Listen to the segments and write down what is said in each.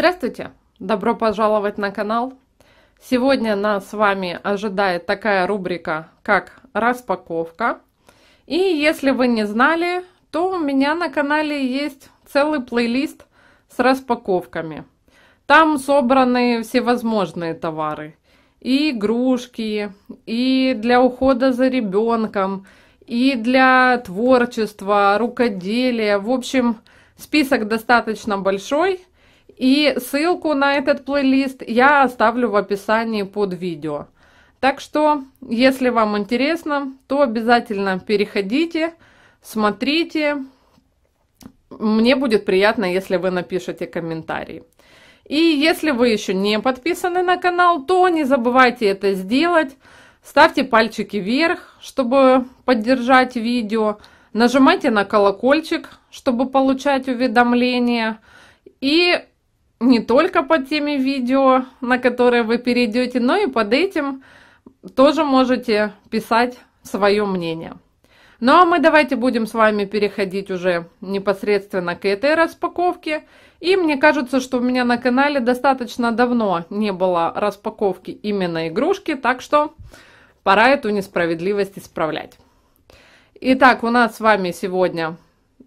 Здравствуйте! Добро пожаловать на канал! Сегодня нас с вами ожидает такая рубрика, как распаковка. И если вы не знали, то у меня на канале есть целый плейлист с распаковками. Там собраны всевозможные товары. И игрушки, и для ухода за ребенком, и для творчества, рукоделия. В общем, список достаточно большой – и ссылку на этот плейлист я оставлю в описании под видео. Так что, если вам интересно, то обязательно переходите, смотрите. Мне будет приятно, если вы напишете комментарий. И если вы еще не подписаны на канал, то не забывайте это сделать. Ставьте пальчики вверх, чтобы поддержать видео. Нажимайте на колокольчик, чтобы получать уведомления. И не только под теми видео, на которые вы перейдете, но и под этим тоже можете писать свое мнение. Ну а мы давайте будем с вами переходить уже непосредственно к этой распаковке. И мне кажется, что у меня на канале достаточно давно не было распаковки именно игрушки, так что пора эту несправедливость исправлять. Итак, у нас с вами сегодня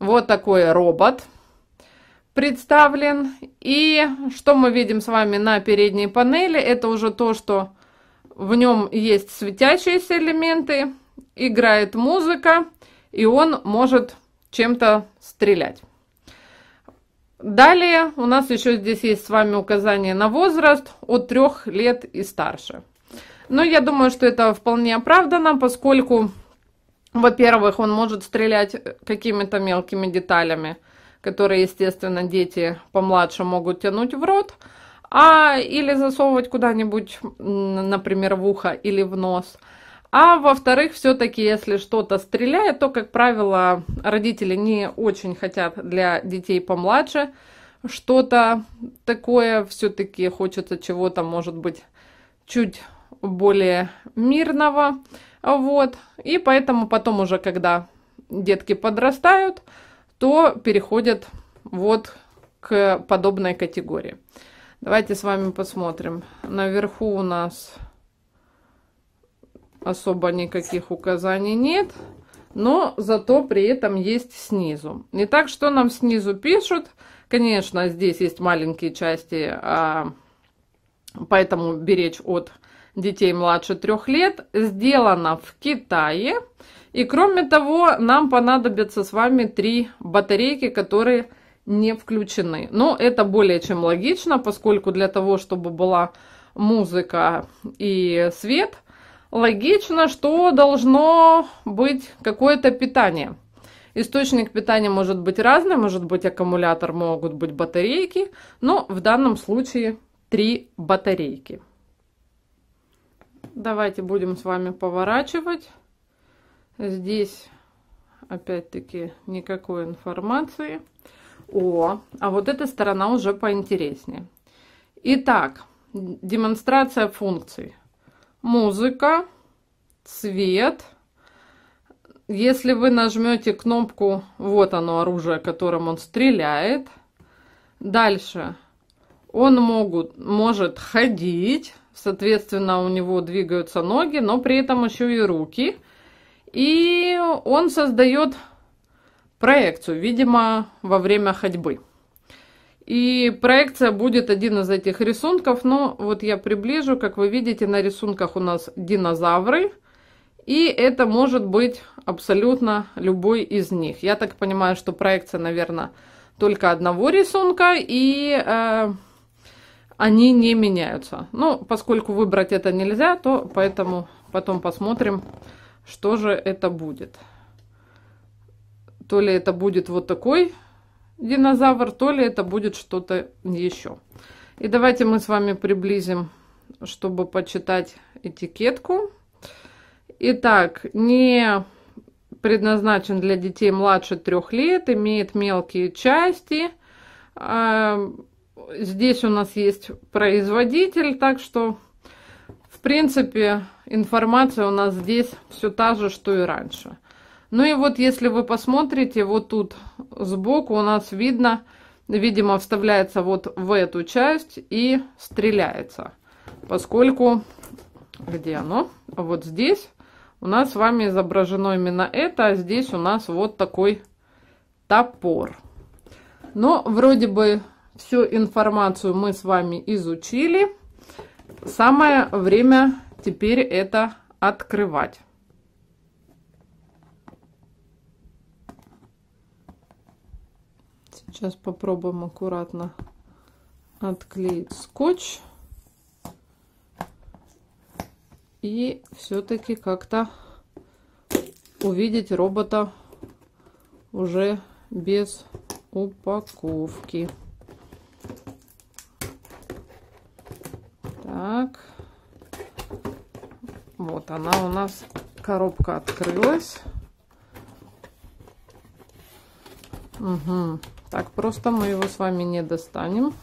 вот такой робот – представлен. И что мы видим с вами на передней панели, это уже то, что в нем есть светящиеся элементы, играет музыка, и он может чем-то стрелять. Далее у нас еще здесь есть с вами указание на возраст от 3 лет и старше. Но я думаю, что это вполне оправдано, поскольку, во-первых, он может стрелять какими-то мелкими деталями – которые, естественно, дети помладше могут тянуть в рот, а или засовывать куда-нибудь, например, в ухо или в нос. А во-вторых, все-таки, если что-то стреляет, то, как правило, родители не очень хотят для детей помладше что-то такое. Все-таки хочется чего-то, может быть, чуть более мирного. Вот. И поэтому потом уже, когда детки подрастают, то переходят вот к подобной категории. Давайте с вами посмотрим. Наверху у нас особо никаких указаний нет, но зато при этом есть снизу. Итак, что нам снизу пишут? Конечно, здесь есть маленькие части, а, поэтому беречь от детей младше трех лет, сделана в Китае. И кроме того, нам понадобятся с вами три батарейки, которые не включены. Но это более чем логично, поскольку для того, чтобы была музыка и свет, логично, что должно быть какое-то питание. Источник питания может быть разный, может быть аккумулятор, могут быть батарейки, но в данном случае три батарейки. Давайте будем с вами поворачивать. Здесь опять-таки никакой информации. О, а вот эта сторона уже поинтереснее. Итак, демонстрация функций. Музыка, цвет. Если вы нажмете кнопку, вот оно оружие, которым он стреляет. Дальше он могут, может ходить, соответственно, у него двигаются ноги, но при этом еще и руки. И он создает проекцию, видимо, во время ходьбы. И проекция будет один из этих рисунков. Но вот я приближу, как вы видите, на рисунках у нас динозавры. И это может быть абсолютно любой из них. Я так понимаю, что проекция, наверное, только одного рисунка. И... Э, они не меняются. Ну, поскольку выбрать это нельзя, то поэтому потом посмотрим, что же это будет. То ли это будет вот такой динозавр, то ли это будет что-то еще. И давайте мы с вами приблизим, чтобы почитать этикетку. Итак, не предназначен для детей младше трех лет, имеет мелкие части, а, здесь у нас есть производитель, так что, в принципе, информация у нас здесь все та же, что и раньше. Ну и вот если вы посмотрите, вот тут сбоку у нас видно, видимо, вставляется вот в эту часть и стреляется. Поскольку, где оно? Вот здесь у нас с вами изображено именно это, а здесь у нас вот такой топор. Но вроде бы Всю информацию мы с вами изучили. Самое время теперь это открывать. Сейчас попробуем аккуратно отклеить скотч. И все-таки как-то увидеть робота уже без упаковки. нас коробка открылась. Угу. Так, просто мы его с вами не достанем.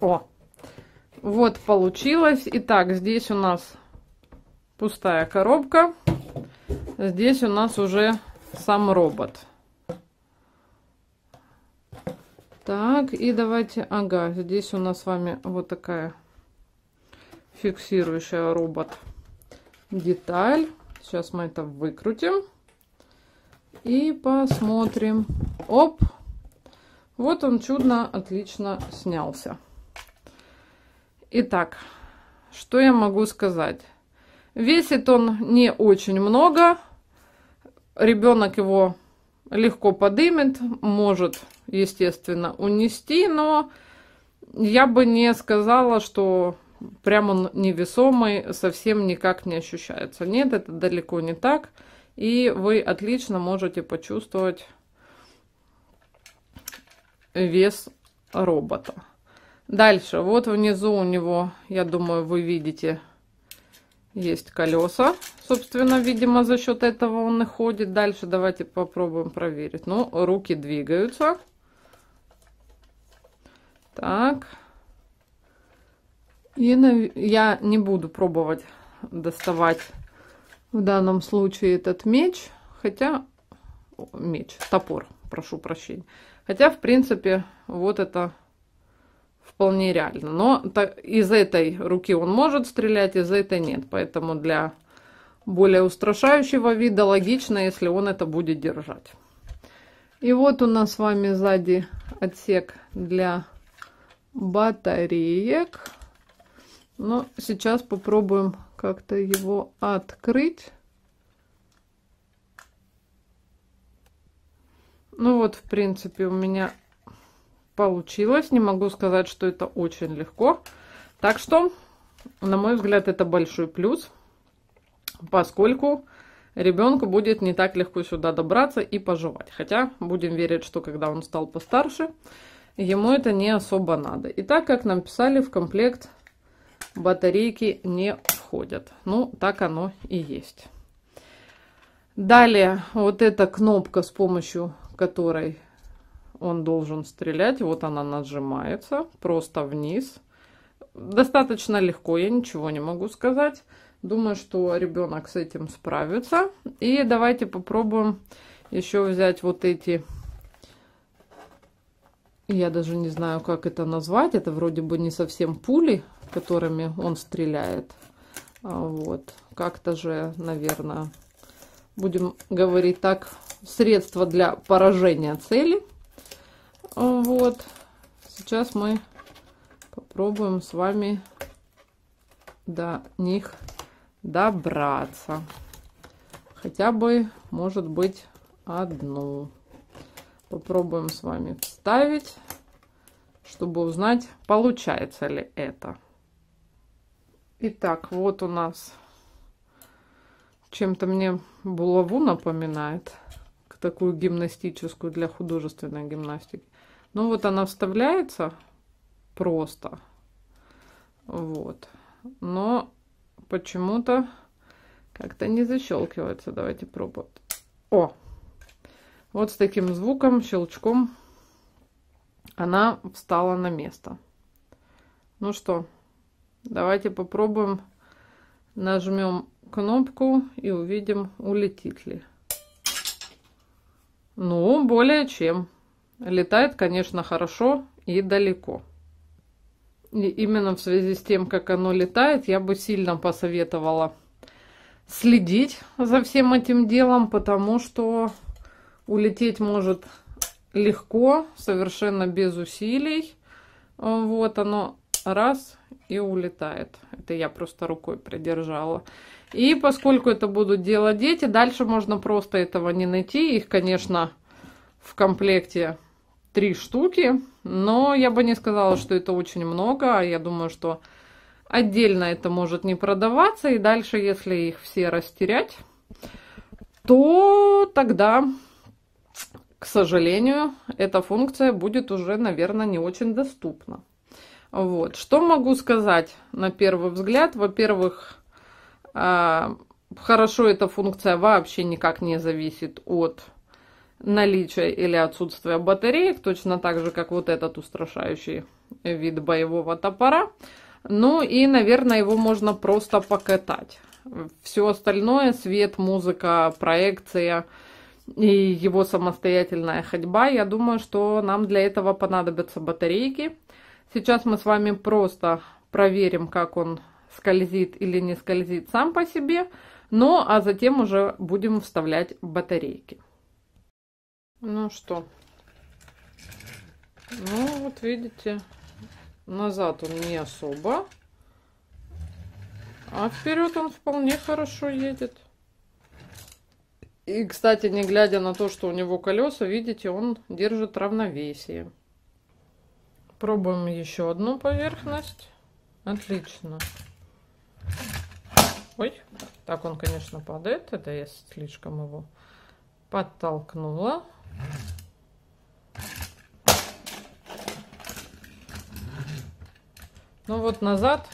О! Вот получилось. Итак, здесь у нас пустая коробка. Здесь у нас уже сам робот. краешек. И давайте, ага, здесь у нас с вами вот такая фиксирующая робот деталь. Сейчас мы это выкрутим и посмотрим. Оп! Вот он чудно, отлично снялся. Итак, что я могу сказать? Весит он не очень много. Ребенок его легко подымет, может, естественно, унести, но я бы не сказала, что прям он невесомый, совсем никак не ощущается. Нет, это далеко не так. И вы отлично можете почувствовать вес робота. Дальше, вот внизу у него, я думаю, вы видите есть колеса, собственно, видимо, за счет этого он и ходит. Дальше давайте попробуем проверить. Ну, руки двигаются. Так. И нав... Ну, я не буду пробовать доставать в данном случае этот меч. Хотя, меч, топор, прошу прощения. Хотя, в принципе, вот это вполне реально. Но из этой руки он может стрелять, из этой нет. Поэтому для более устрашающего вида логично, если он это будет держать. И вот у нас с вами сзади отсек для батареек. Но сейчас попробуем как-то его открыть. Ну вот, в принципе, у меня получилось. Не могу сказать, что это очень легко. Так что, на мой взгляд, это большой плюс, поскольку ребенку будет не так легко сюда добраться и пожевать. Хотя будем верить, что когда он стал постарше, ему это не особо надо. И так, как нам писали, в комплект батарейки не входят. Ну, так оно и есть. Далее вот эта кнопка, с помощью которой он должен стрелять. Вот она нажимается просто вниз. Достаточно легко, я ничего не могу сказать. Думаю, что ребенок с этим справится. И давайте попробуем еще взять вот эти... Я даже не знаю, как это назвать. Это вроде бы не совсем пули, которыми он стреляет. А вот. Как-то же, наверное, будем говорить так, средство для поражения цели. Вот. Сейчас мы попробуем с вами до них добраться. Хотя бы, может быть, одну. Попробуем с вами вставить, чтобы узнать, получается ли это. Итак, вот у нас чем-то мне булаву напоминает, такую гимнастическую для художественной гимнастики. Ну вот она вставляется просто. Вот. Но почему-то как-то не защелкивается. Давайте пробовать. О! Вот с таким звуком, щелчком она встала на место. Ну что, давайте попробуем. Нажмем кнопку и увидим, улетит ли. Ну, более чем. Летает, конечно, хорошо и далеко. И именно в связи с тем, как оно летает, я бы сильно посоветовала следить за всем этим делом, потому что улететь может легко, совершенно без усилий. Вот оно раз и улетает. Это я просто рукой придержала. И поскольку это будут делать дети, дальше можно просто этого не найти. Их, конечно, в комплекте три штуки, но я бы не сказала, что это очень много. Я думаю, что отдельно это может не продаваться, и дальше, если их все растерять, то тогда, к сожалению, эта функция будет уже, наверное, не очень доступна. Вот. Что могу сказать на первый взгляд? Во-первых, а, хорошо эта функция вообще никак не зависит от наличие или отсутствие батареек, точно так же, как вот этот устрашающий вид боевого топора. Ну и, наверное, его можно просто покатать. Все остальное, свет, музыка, проекция и его самостоятельная ходьба, я думаю, что нам для этого понадобятся батарейки. Сейчас мы с вами просто проверим, как он скользит или не скользит сам по себе, ну а затем уже будем вставлять батарейки. Ну что? Ну, вот видите, назад он не особо. А вперед он вполне хорошо едет. И, кстати, не глядя на то, что у него колеса, видите, он держит равновесие. Пробуем еще одну поверхность. Отлично. Ой, так он, конечно, падает. Это я слишком его подтолкнула. Ну вот назад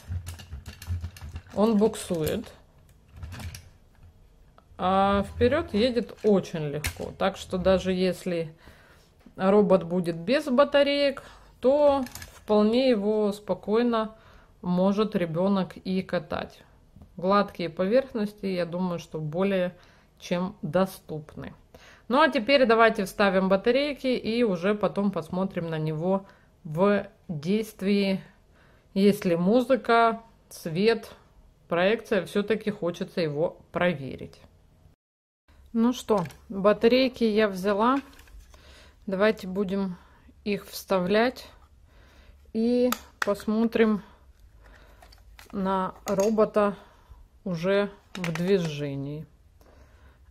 он буксует. А вперед едет очень легко. Так что даже если робот будет без батареек, то вполне его спокойно может ребенок и катать. Гладкие поверхности, я думаю, что более чем доступны. Ну а теперь давайте вставим батарейки и уже потом посмотрим на него в действии. Если музыка, свет, проекция, все-таки хочется его проверить. Ну что, батарейки я взяла. Давайте будем их вставлять и посмотрим на робота уже в движении.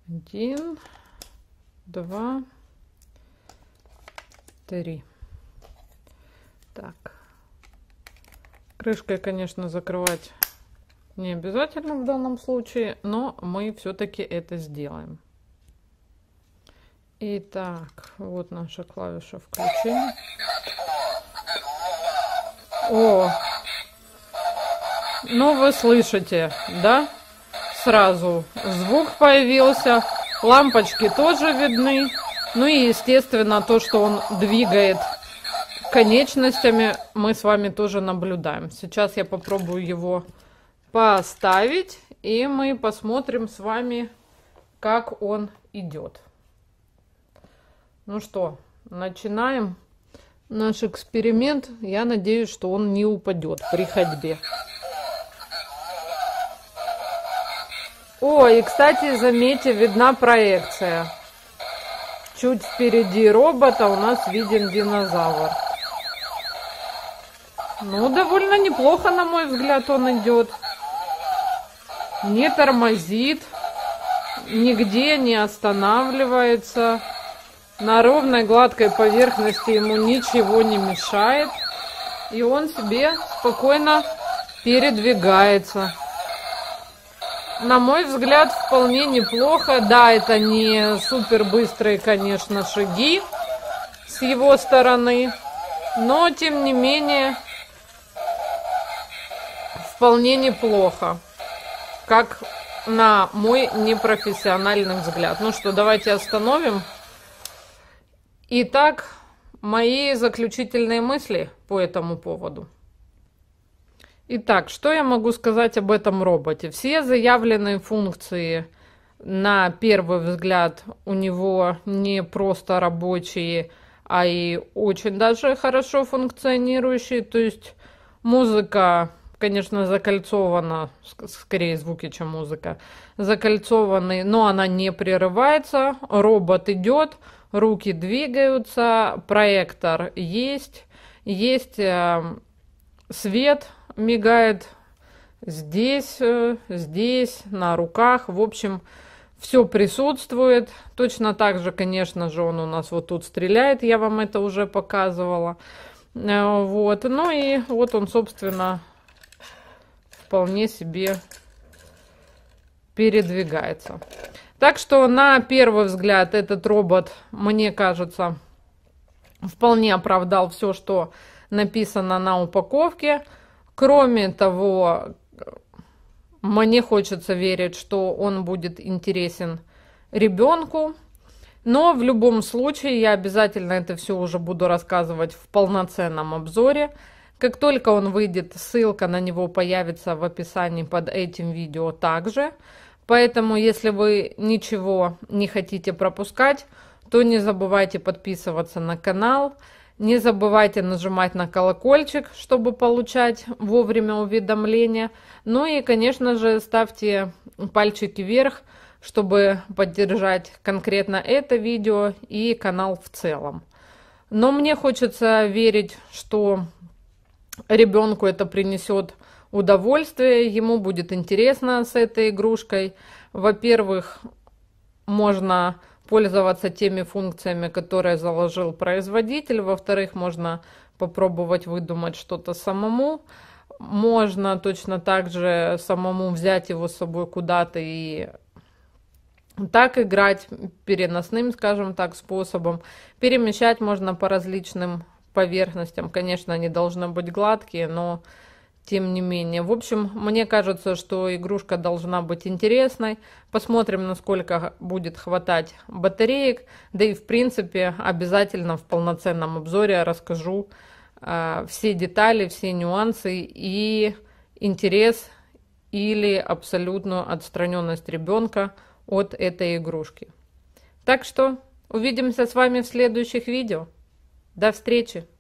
Один, два, три. Так. Крышкой, конечно, закрывать не обязательно в данном случае, но мы все-таки это сделаем. Итак, вот наша клавиша включения. О! Ну, вы слышите, да? Сразу звук появился. Лампочки тоже видны. Ну и, естественно, то, что он двигает конечностями, мы с вами тоже наблюдаем. Сейчас я попробую его поставить, и мы посмотрим с вами, как он идет. Ну что, начинаем наш эксперимент. Я надеюсь, что он не упадет при ходьбе. О, и, кстати, заметьте, видна проекция. Чуть впереди робота у нас виден динозавр. Ну, довольно неплохо, на мой взгляд, он идет. Не тормозит, нигде не останавливается. На ровной гладкой поверхности ему ничего не мешает. И он себе спокойно передвигается на мой взгляд, вполне неплохо. Да, это не супер быстрые, конечно, шаги с его стороны, но тем не менее вполне неплохо, как на мой непрофессиональный взгляд. Ну что, давайте остановим. Итак, мои заключительные мысли по этому поводу. Итак, что я могу сказать об этом роботе? Все заявленные функции на первый взгляд у него не просто рабочие, а и очень даже хорошо функционирующие. То есть музыка, конечно, закольцована, скорее звуки, чем музыка, закольцованы, но она не прерывается, робот идет, руки двигаются, проектор есть, есть э, свет, мигает здесь, э, здесь, на руках. В общем, все присутствует. Точно так же, конечно же, он у нас вот тут стреляет. Я вам это уже показывала. Э, вот. Ну и вот он, собственно, вполне себе передвигается. Так что, на первый взгляд, этот робот, мне кажется, вполне оправдал все, что написано на упаковке. Кроме того, мне хочется верить, что он будет интересен ребенку. Но в любом случае я обязательно это все уже буду рассказывать в полноценном обзоре. Как только он выйдет, ссылка на него появится в описании под этим видео также. Поэтому, если вы ничего не хотите пропускать, то не забывайте подписываться на канал. Не забывайте нажимать на колокольчик, чтобы получать вовремя уведомления. Ну и, конечно же, ставьте пальчики вверх, чтобы поддержать конкретно это видео и канал в целом. Но мне хочется верить, что ребенку это принесет удовольствие, ему будет интересно с этой игрушкой. Во-первых, можно пользоваться теми функциями, которые заложил производитель. Во-вторых, можно попробовать выдумать что-то самому. Можно точно так же самому взять его с собой куда-то и так играть переносным, скажем так, способом. Перемещать можно по различным поверхностям. Конечно, они должны быть гладкие, но тем не менее. В общем, мне кажется, что игрушка должна быть интересной. Посмотрим, насколько будет хватать батареек. Да и, в принципе, обязательно в полноценном обзоре расскажу э, все детали, все нюансы и интерес или абсолютную отстраненность ребенка от этой игрушки. Так что увидимся с вами в следующих видео. До встречи!